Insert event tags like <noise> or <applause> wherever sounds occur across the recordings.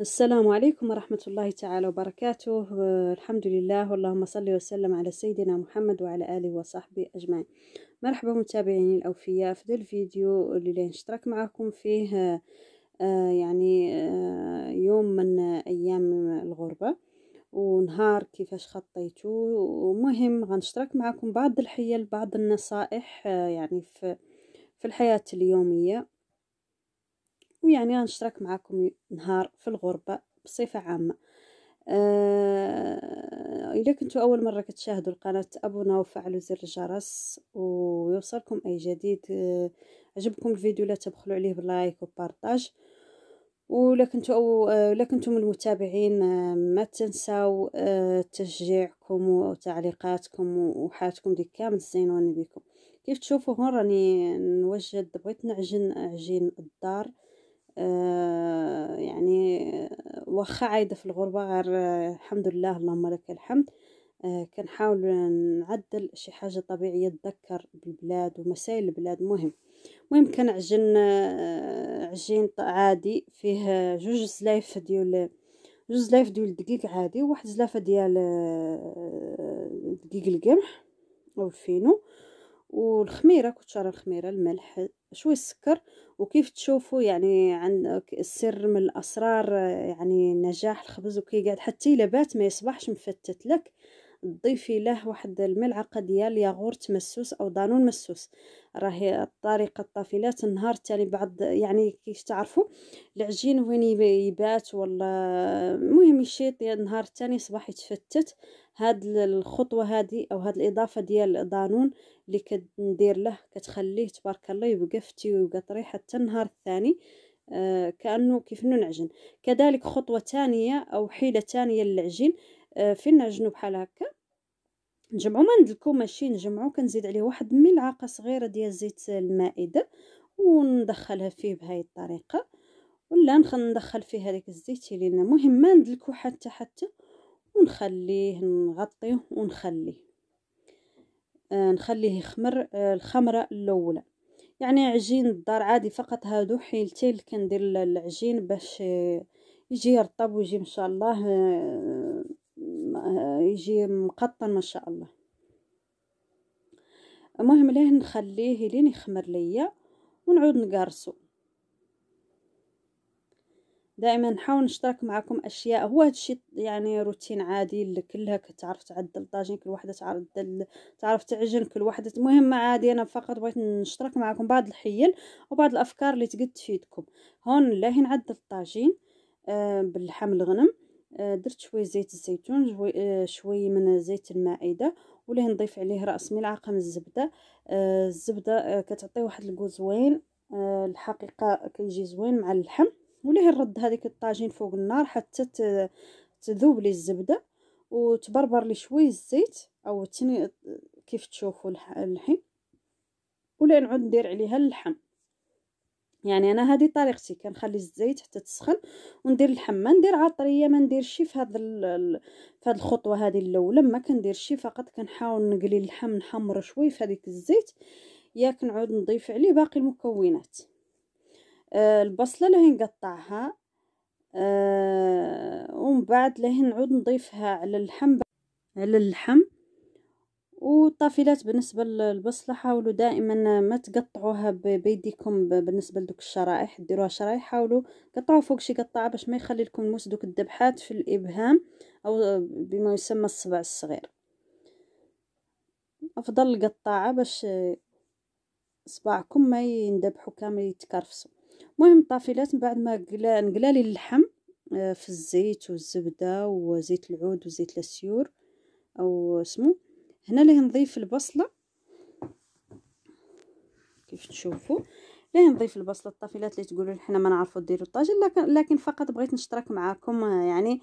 السلام عليكم ورحمة الله تعالى وبركاته الحمد لله اللهم صل وسلم على سيدنا محمد وعلى آله وصحبه أجمعين مرحبا متابعيني الأوفياء في ذا الفيديو اللي نشترك معكم فيه آه، آه، يعني آه، يوم من أيام الغربة ونهار كيفاش خطيته ومهم غنشترك معكم بعض الحيل بعض النصائح يعني في في الحياة اليومية ويعني غنشترك معكم نهار في الغربة بصفة عامة آه إلا كنتو أول مرة كتشاهدوا القناة تابوناو وفعلوا زر الجرس ويوصلكم أي جديد آه، عجبكم الفيديو لا تبخلوا عليه بلايك وبارتاج ولكنتم كنتو أو آه، المتابعين آه، ما تنساو تشجيعكم وتعليقاتكم وحاتكم دي كامل زينوني بكم كيف تشوفوا هون راني نوجد بغيت نعجن عجين الدار آه، يعني واخا عايدة في الغربة غير آه، الحمد لله اللهم لك الحمد آه، كنحاول نعدل شي حاجة طبيعية تذكر بالبلاد ومسائل البلاد مهم مهم كنعجن عجين عادي فيه جوج زلايف ديال جوج زلايف ديال الدقيق عادي وواحد زلافه ديال دقيق القمح او الفينو والخميره كنت شاري الخميره الملح شوي السكر وكيف تشوفوا يعني عن السر من الاسرار آه، يعني نجاح الخبز وكي قاعد حتى الا بات ما يصبحش مفتت لك ضيفي له واحد الملعقه ديال ياغورت مسوس او دانون مسوس راهي الطريقه الطفيلات النهار التالي بعد يعني كيش تعرفوا العجين وين يبات ولا المهم يشيط النهار الثاني صباح يتفتت هاد الخطوه هذه او هاد الاضافه ديال دانون اللي كندير له كتخليه تبارك الله يبقى فتي ويبقى طري حتى النهار الثاني آه، كانه كيف نعجن كذلك خطوه ثانيه او حيله ثانيه للعجين آه، فين نعجنو بحال هكا نجمعو ما ندلكو ماشي نجمعو كنزيد عليه واحد ملعقه صغيره ديال زيت المائده وندخلها فيه بهاي الطريقه ولا ندخل فيه هذيك الزيت اللي لنا المهم ما ندلكو حتى حتى ونخليه نغطيه ونخليه آه نخليه يخمر آه الخمره الاولى يعني عجين الدار عادي فقط هادو حيلتي اللي كندير العجين باش آه، يجي يرطب ويجي ان شاء الله آه، آه، يجي مقطن ما شاء الله المهم ليه نخليه لين يخمر ليا ونعود نقرصو دائما نحاول نشترك معكم اشياء هو هادشي يعني روتين عادي اللي كلها كتعرف تعدل طاجين كل وحده تعدل تعرف تعجن كل وحده المهم عادي انا فقط بغيت نشترك معكم بعض الحيل وبعض الافكار اللي تقد تفيدكم هون لهي نعدل الطاجين آه باللحم الغنم آه، درت شويه زيت الزيتون آه، شويه من زيت المائده وله نضيف عليه راس ملعقه من الزبده آه، الزبده كتعطي واحد الكو زوين الحقيقه كيجي زوين مع اللحم وليه نرد هذيك الطاجين فوق النار حتى تذوب لي الزبده وتبربر لي شويه الزيت او كيف تشوفوا الحين ولا نعود ندير عليها اللحم يعني انا هذه طريقتي كنخلي الزيت حتى تسخن وندير الحمه ندير عطريه ما نديرش في هذا في هذه الخطوه هذه الاولى ما كنديرش فقط كنحاول نقلي اللحم نحمر شوي في هذيك الزيت ياك نعود نضيف عليه باقي المكونات آه، البصله اللي نقطعها آه، ومن بعد لهين نعود نضيفها على اللحم على اللحم والطافيلات بالنسبه للبصله حاولوا دائما ما تقطعوها بيديكم بالنسبه لدوك الشرائح ديروها شرايح حاولوا قطعوا فوق شي قطعه باش ما يخلي لكم الموس دوك الذبحات في الابهام او بما يسمى الصبع الصغير افضل القطاعه باش صباعكم ما يندبحوا كامل يتكرفصوا المهم الطافيلات من بعد ما نقلا لي اللحم آه، في الزيت والزبده وزيت العود وزيت السيور او سمو هنا ليه نضيف البصله كيف تشوفوا ليه نضيف البصله الطفيلات اللي تقولوا حنا ما نعرفوا ديروا الطاجين لكن لكن فقط بغيت نشترك معكم آه، يعني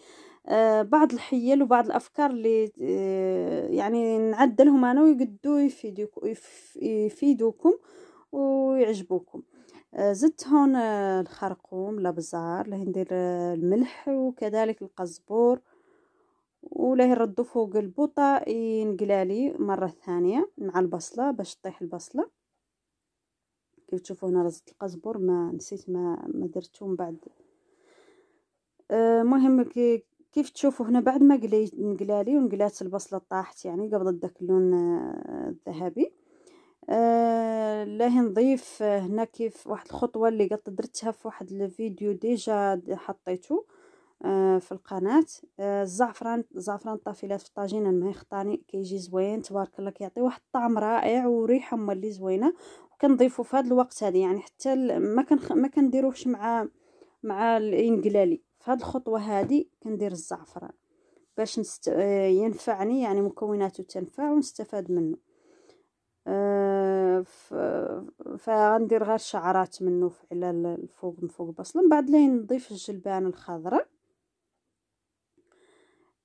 آه، بعض الحيل وبعض الافكار اللي آه، يعني نعدلهم انا ويقدوا يفيدوكم يفيدوكم ويعجبوكم زدت هون الخرقوم لابزار ندير الملح وكذلك القزبور ولا يردو فوق البوطه ينقلالي مره ثانيه مع البصله باش تطيح البصله كيف تشوفوا هنا رزت القزبر ما نسيت ما ما درتو من بعد المهم آه كيف تشوفوا هنا بعد ما قليت نقلالي ونقلات البصله طاحت يعني قبل داك اللون آه، الذهبي آه لاه نضيف آه، هنا كيف واحد الخطوه اللي قد درتها في واحد الفيديو ديجا حطيته آه، في القناه آه، الزعفران زعفران طافيلات في الطاجين الميخطاني كيجي زوين تبارك الله كيعطي واحد الطعم رائع وريحه هما اللي زوينه وكنضيفو في هذا الوقت هذا يعني حتى ما كنخ... ما كنديروهش مع مع الانقلالي في هذه الخطوه هذه كندير الزعفران باش نست... آه، ينفعني يعني مكوناته تنفع ونستفاد منه ف... فغندير غير شعرات منه على الفوق من فوق البصل من بعد لين نضيف الجلبان الخضره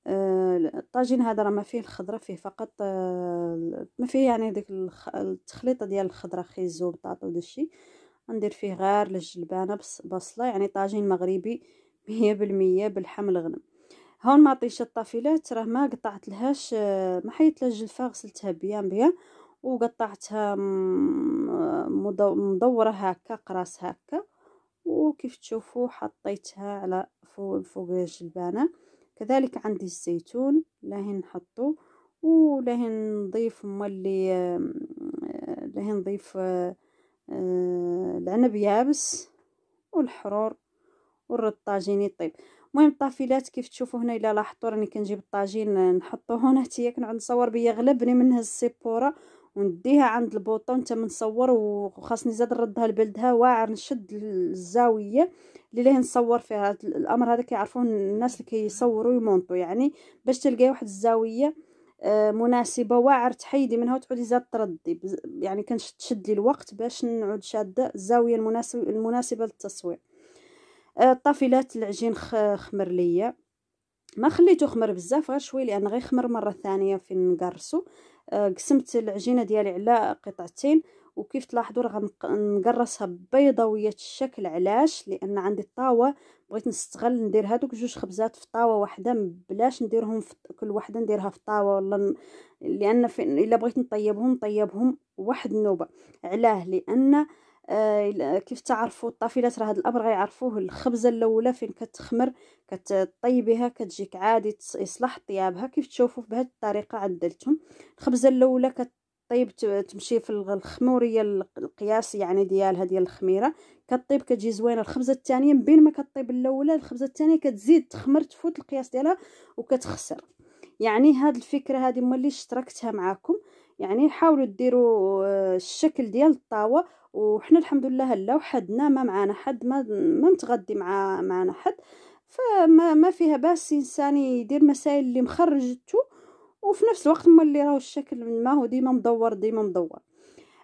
الطاجين هذا راه ما فيه الخضره فيه فقط آه، ما فيه يعني ديك التخليطه ديال الخضره خيزو بطاطا ودشي ندير فيه غير الجلبانه بصله يعني طاجين مغربي <laughs> مية بالمية بالحم الغنم هون ما عطيتش الطافيلات راه ما قطعت لهاش آه، ما حيت لها الجلفه غسلتها بيان بيان وقطعتها مدوره هكا قراص هكا وكيف تشوفوا حطيتها على فوق فوق الجلبانه كذلك عندي الزيتون لهي نحطو ولهي نضيف ملي لهي نضيف العنب يابس والحرور والرد يطيب المهم الطافيلات كيف تشوفوا هنا الا لاحظتوا راني كنجيب الطاجين نحطو هنا تياك كنعود نصور بيا غلبني من هالسيبوره ونديها عند البوطون حتى نصور وخاصني زاد نردها لبلدها واعر نشد الزاويه اللي لاه نصور فيها الامر هذا كيعرفوه الناس اللي كيصوروا ويمونطو يعني باش تلقاي واحد الزاويه آه، مناسبه واعر تحيدي منها وتعودي زاد تردي يعني كنشد لي الوقت باش نعود شاده الزاويه المناسبه المناسبه للتصوير آه، طافيلات العجين خمر ليا ما خليته خمر بزاف غير شويه لان خمر مره ثانيه فين نقرصو قسمت العجينه ديالي على قطعتين وكيف تلاحظوا راه غنقرصها بيضاويه الشكل علاش لان عندي الطاوه بغيت نستغل ندير هذوك جوج خبزات في طاوه واحده بلاش نديرهم في كل واحده نديرها في طاوه ولا لان الا بغيت نطيبهم نطيبهم واحد النوبه علاه لان آه، كيف تعرفوا الطافيلات راه هاد الامر غيعرفوه الخبزه الاولى فين كتخمر كتطيبيها كتجيك عادي يصلح طيابها كيف تشوفوا بهاد الطريقه عدلتهم الخبزه الاولى كطيب تمشي في الخموريه القياس يعني ديالها ديال الخميره كطيب كتجي زوينه الخبزه الثانيه من بين ما كطيب الاولى الخبزه الثانيه كتزيد تخمر تفوت القياس ديالها وكتخسر يعني هاد الفكره هذه ملي اللي اشتركتها معاكم يعني حاولوا ديروا آه، الشكل ديال الطاوه وحنا الحمد لله هلا وحدنا ما معانا حد ما ما متغدي مع معانا حد فما ما فيها باس انسان يدير مسائل اللي مخرجته وفي نفس الوقت مولي راهو الشكل ما هو ديما مدور ديما مدور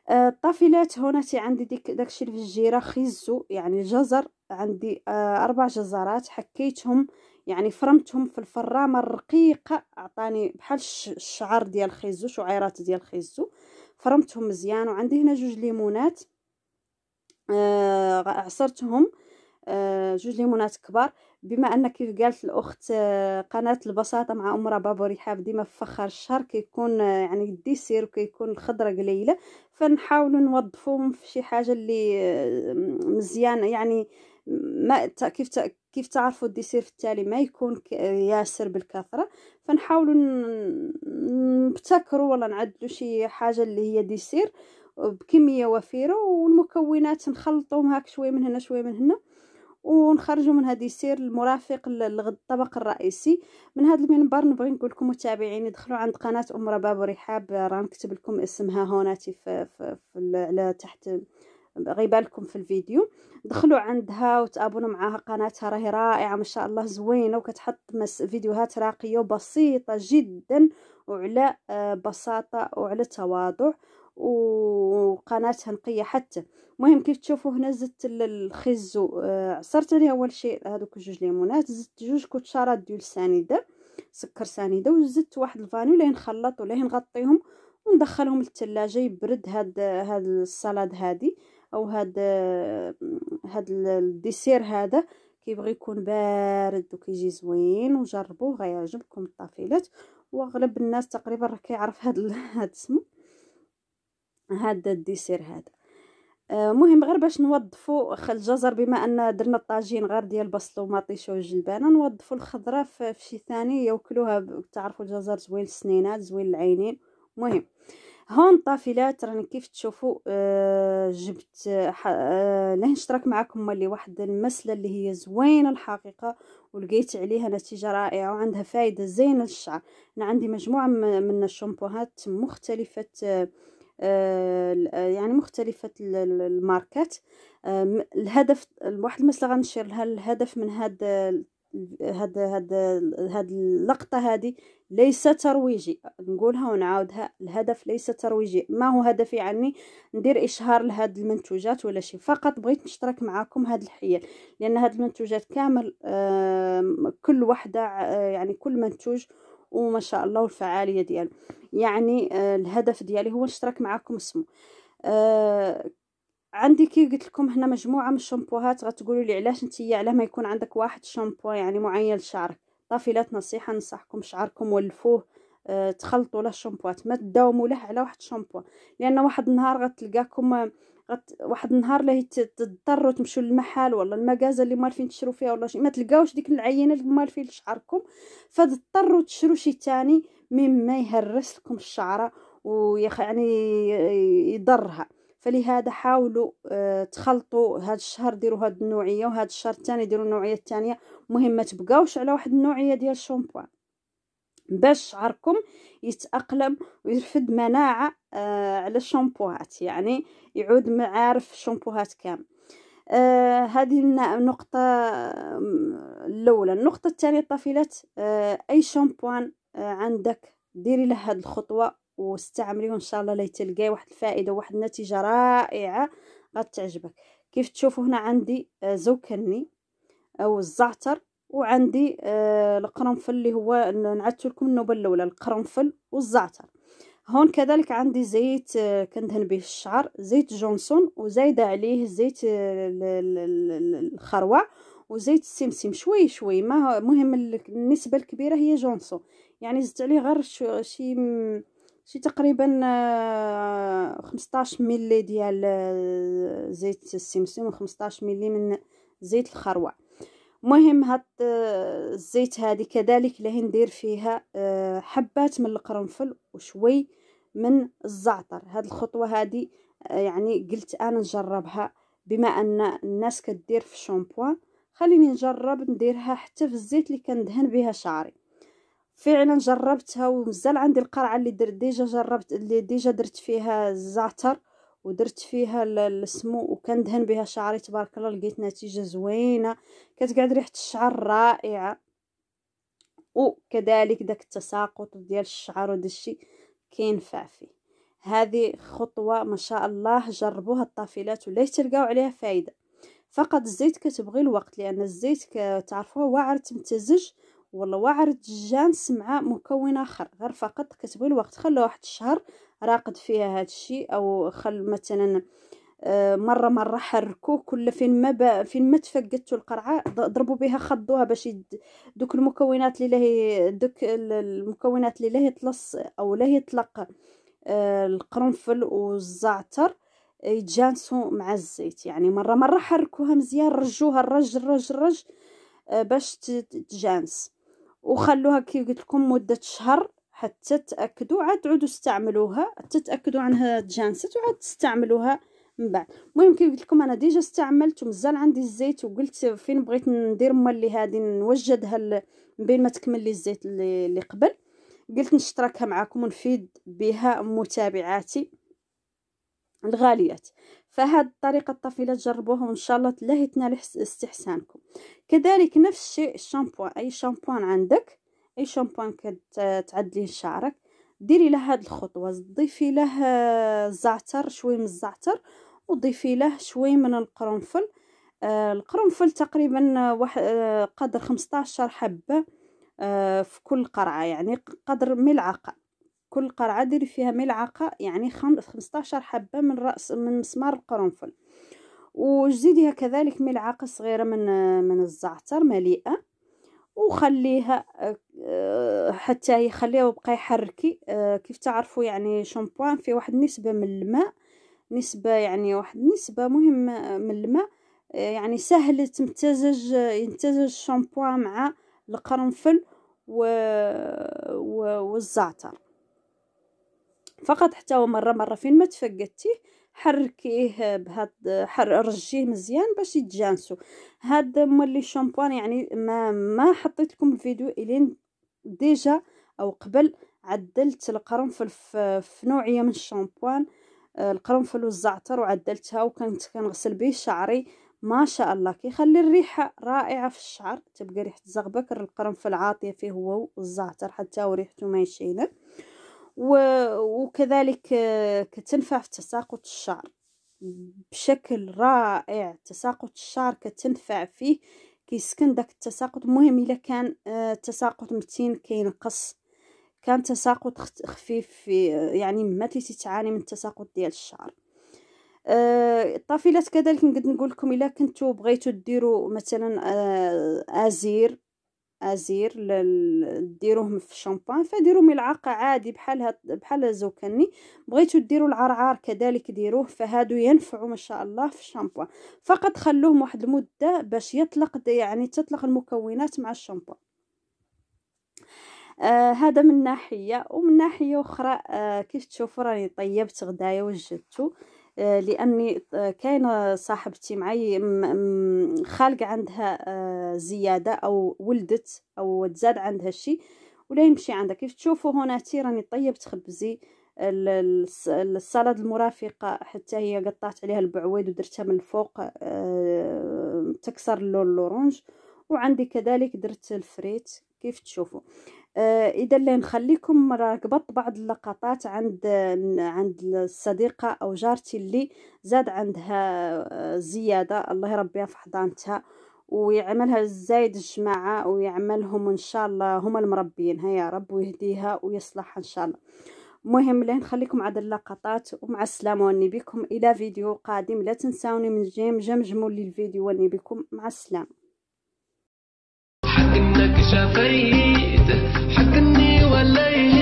آه، الطافيلات هنا تي عندي ديك داكشي اللي في الجيره خيزو يعني الجزر عندي آه، اربع جزرات حكيتهم يعني فرمتهم في الفرامه الرقيقه عطاني بحال الشعر ديال خيزو شعيرات ديال خيزو فرمتهم مزيان وعندي هنا جوج ليمونات آه عصرتهم آه جوج ليمونات كبار بما ان كيف قالت الاخت آه قناه البساطه مع ام رباب ريحاب ديما في فخر الشهر كيكون آه يعني الديسير وكيكون الخضره قليله فنحاول نوظفوهم في شي حاجه اللي آه مزيانه يعني ما كيف كيف تعرفوا الديسير في التالي ما يكون ياسر بالكثره فنحاولوا نبتكروا ولا نعدلوا شي حاجه اللي هي ديسير بكميه وفيره والمكونات نخلطوهم هاك شويه من هنا شويه من هنا ونخرجوا من هذا السير المرافق للطبق الرئيسي من هذا المنبر نبغي نقول لكم متابعين يدخلوا عند قناه ام رباب ورحاب راه نكتب لكم اسمها هوناتي في, في, في تحت غيبالكم في الفيديو دخلوا عندها وتابونوا معاها قناتها راهي رائعه ما شاء الله زوينه وكتحط فيديوهات راقيه وبسيطه جدا وعلى آه، بساطه وعلى تواضع وقناتها نقيه حتى المهم كيف تشوفوا هنا زدت الخز عصرت آه، عليه اول شيء هذوك جوج ليمونات زدت جوج كوتشارات ديال سنيده سكر سنيده وزدت واحد الفانيو لين نخلط ولا نغطيهم وندخلهم للثلاجه يبرد هاد هاد السلطه هادي او هاد آه، هاد الديسير هذا كيبغي يكون بارد وكيجي زوين وجربوه غيعجبكم الطفيلات واغلب الناس تقريبا راه كيعرف هاد <laughs> هاد اسمو هاد الديسير هذا المهم آه، غير باش نوظفوا الجزر بما ان درنا الطاجين غير ديال بصل ومطيشه والجلبانه نوظفوا الخضره في شي ثاني ياكلوها تعرفوا الجزر زوين السنينات زوين العينين مهم هون طافيلات راني كيف تشوفوا آه جبت آه, آه، لين نشترك معكم اللي واحد المسله اللي هي زوينه الحقيقه ولقيت عليها نتيجه رائعه وعندها فائده زينه للشعر انا عندي مجموعه من الشامبوهات مختلفه آه يعني مختلفة الماركات آه، الهدف واحد المسله غنشير لها الهدف من هذا هاد هاد هاد اللقطه هادي ليس ترويجي نقولها ونعاودها الهدف ليس ترويجي ما هو هدفي عني ندير اشهار لهاد المنتوجات ولا شي فقط بغيت نشترك معكم هاد الحيل لان هاد المنتوجات كامل آه كل وحده آه يعني كل منتوج وما شاء الله الفعاليه ديالو يعني آه الهدف ديالي هو نشترك معكم اسمه آه، عندي كي قلت لكم هنا مجموعه من الشامبوهات غتقولوا لي علاش نتيا على ما يكون عندك واحد شامبو يعني معين لشعرك طافيلات نصيحه ننصحكم شعركم ولفوه أه تخلطوا له الشامبوات ما تداوموا له على واحد شامبو لان واحد النهار غتلقاكم آه، غت... واحد النهار لا تضطروا تمشوا للمحل ولا المغازه اللي مالفين تشرو فيها ولا شي ما تلقاوش ديك العينه اللي مالفين لشعركم فتضطروا تشرو شي تاني مما يهرس لكم الشعره ويعني آه، يضرها فلهذا حاولوا آه، تخلطوا هذا الشهر ديروا هذه النوعيه وهذا الشهر الثاني ديروا النوعيه الثانيه المهم ما تبقاوش على واحد النوعيه ديال الشامبوان باش شعركم يتأقلم ويرفد مناعة آه على الشامبوهات يعني يعود معارف الشامبوهات كامل آه هذه النقطة الأولى النقطة الثانية طفيلات آه أي شامبوان آه عندك ديري له هذه الخطوة واستعمليه وان شاء الله تلقاي واحد الفائده وواحد النتيجه رائعه غتعجبك كيف تشوفوا هنا عندي آه، زوكني او آه، الزعتر وعندي آه، القرنفل اللي هو نعدت لكم النوبه الاولى القرنفل والزعتر هون كذلك عندي زيت كندهن به الشعر زيت جونسون وزايده عليه زيت الخروع وزيت السمسم شوي شوي ما مهم النسبه الكبيره هي جونسون يعني زدت عليه غير شي شي تقريبا 15 آه، ملي ديال آه، زيت السمسم و15 ملي من زيت الخروع مهم هاد آه، الزيت هادي كذلك اللي ندير فيها حبات من القرنفل وشوي من الزعتر هاد الخطوه هادي يعني قلت انا نجربها بما ان الناس كدير في الشامبوان خليني نجرب نديرها حتى في الزيت اللي كندهن بها شعري فعلا جربتها ومازال عندي القرعه اللي درت ديجا جربت اللي ديجا درت فيها الزعتر ودرت فيها السمو وكندهن بها شعري تبارك الله لقيت نتيجه زوينه كتقعد ريحه الشعر رائعه وكذلك داك التساقط ديال الشعر وداك الشيء كينفع فيه هذه خطوه ما شاء الله جربوها الطافيلات ولا تلقاو عليها فايده فقط الزيت كتبغي الوقت لان الزيت كتعرفوه واعر تمتزج والله واعر جانس مع مكون اخر غير فقط كتبوا الوقت خلوه واحد الشهر راقد فيها هذا الشيء او خل مثلا آه، مره مره حركوه كل فين ما با فين ما تفقدتو القرعه ضربوا بها خضوها باش دوك المكونات اللي لهي دوك المكونات اللي لهي تلص او لهي يطلق آه، القرنفل والزعتر آه، يتجانسوا مع الزيت يعني مره مره حركوها مزيان رجوها الرج الرج الرج باش تتجانس وخلوها كي قلت لكم مده شهر حتى تاكدوا عاد عودوا استعملوها حتى تاكدوا عنها تجانست وعاد تستعملوها من بعد المهم كي قلت لكم انا ديجا استعملت ومازال عندي الزيت وقلت فين بغيت ندير ملي هذه نوجدها من بين ما تكمل لي الزيت اللي قبل قلت نشتركها معكم ونفيد بها متابعاتي الغاليات فهاد الطريقه الطفيله تجربوها وان شاء الله تلاهي تنال استحسانكم كذلك نفس الشيء الشامبو اي شامبو عندك اي شامبو كتعدلي شعرك ديري له هاد الخطوه ضيفي له الزعتر شوي من الزعتر وضيفي له شوي من القرنفل آه القرنفل تقريبا واحد آه قدر 15 حبه آه في كل قرعه يعني قدر ملعقه كل قرعه ديري فيها ملعقه يعني خمستاشر حبه من راس من مسمار القرنفل وزيديها كذلك ملعقه صغيره من من الزعتر مليئه وخليها آه، حتى يخليها وبقى يحركي آه، كيف تعرفوا يعني شامبوان فيه واحد النسبه من الماء نسبه يعني واحد النسبه مهمه من الماء آه، يعني سهل تمتزج يمتزج الشامبوان مع القرنفل و... و... والزعتر فقط حتى هو مره مره فين ما تفقدتيه حركيه بهاد حر رجيه مزيان باش يتجانسوا هاد مولي الشامبوان يعني ما ما حطيت لكم الفيديو الين ديجا او قبل عدلت القرنفل في نوعيه من الشامبوان آه، القرنفل والزعتر وعدلتها وكنت كنغسل به شعري ما شاء الله كيخلي الريحه رائعه في الشعر تبقى ريحه زغبكر القرنفل عاطيه فيه هو والزعتر حتى هو ريحته ما يشينه وكذلك كتنفع في تساقط الشعر بشكل رائع تساقط الشعر كتنفع فيه كيسكن داك التساقط مهم الا كان آه، تساقط متين كينقص كان تساقط خفيف في يعني ما تتعاني من التساقط ديال الشعر آه، الطفيلات كذلك نقد نقول لكم الا كنتو بغيتو ديروا مثلا آه، ازير ازير ديروهم في الشامبان فديروا ملعقه عادي بحال بحال زوكني بغيتو ديروا العرعار كذلك ديروه فهادو ينفعوا ما شاء الله في الشامبان فقط خلوهم واحد المده باش يطلق يعني تطلق المكونات مع الشامبان آه هذا من ناحيه ومن ناحيه اخرى آه كيف تشوفوا راني طيبت غدايا آه آه، لاني آه، كاينه صاحبتي معي خالق عندها آه، زياده او ولدت او تزاد عندها شيء ولا يمشي عندها كيف تشوفوا هنا تي راني طيبت خبزي السلطه المرافقه حتى هي قطعت عليها البعويد ودرتها من الفوق تكسر اللون الاورانج وعندي كذلك درت الفريت كيف تشوفوا آه، اذا نخليكم راكبط بعض اللقطات عند عند الصديقه او جارتي اللي زاد عندها آه، زياده الله يربيها في حضانتها ويعملها الزايد الجماعه ويعملهم ان شاء الله هما المربينها يا رب ويهديها ويصلحها ان شاء الله مهم له نخليكم عاد اللقطات ومع السلامه واني بكم الى فيديو قادم لا تنساوني من جيم جمجموا لي الفيديو بكم مع السلامه عندك شقيت حك وليت